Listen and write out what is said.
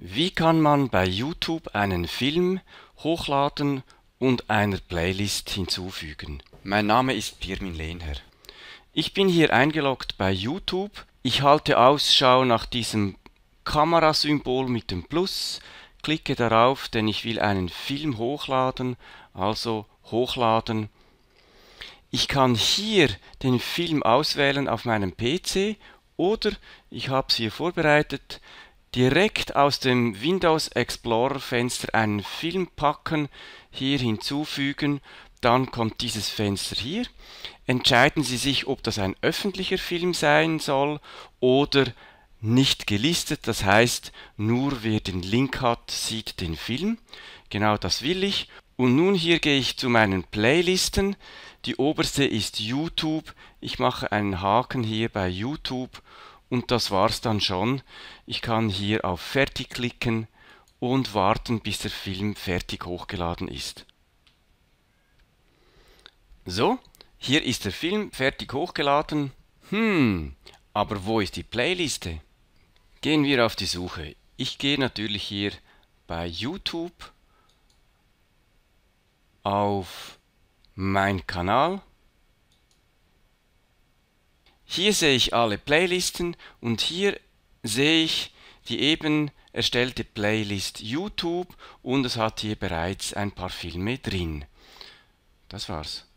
Wie kann man bei YouTube einen Film hochladen und einer Playlist hinzufügen? Mein Name ist Pirmin Lehner. Ich bin hier eingeloggt bei YouTube. Ich halte Ausschau nach diesem Kamerasymbol mit dem Plus, klicke darauf, denn ich will einen Film hochladen, also hochladen. Ich kann hier den Film auswählen auf meinem PC oder ich habe es hier vorbereitet, direkt aus dem Windows Explorer Fenster einen Film packen, hier hinzufügen, dann kommt dieses Fenster hier. Entscheiden Sie sich, ob das ein öffentlicher Film sein soll oder nicht gelistet, das heißt, nur wer den Link hat, sieht den Film. Genau das will ich. Und nun hier gehe ich zu meinen Playlisten. Die oberste ist YouTube. Ich mache einen Haken hier bei YouTube und das war's dann schon. Ich kann hier auf Fertig klicken und warten, bis der Film fertig hochgeladen ist. So, hier ist der Film fertig hochgeladen. Hm, aber wo ist die Playliste? Gehen wir auf die Suche. Ich gehe natürlich hier bei YouTube auf mein Kanal hier sehe ich alle Playlisten und hier sehe ich die eben erstellte Playlist YouTube und es hat hier bereits ein paar Filme drin. Das war's.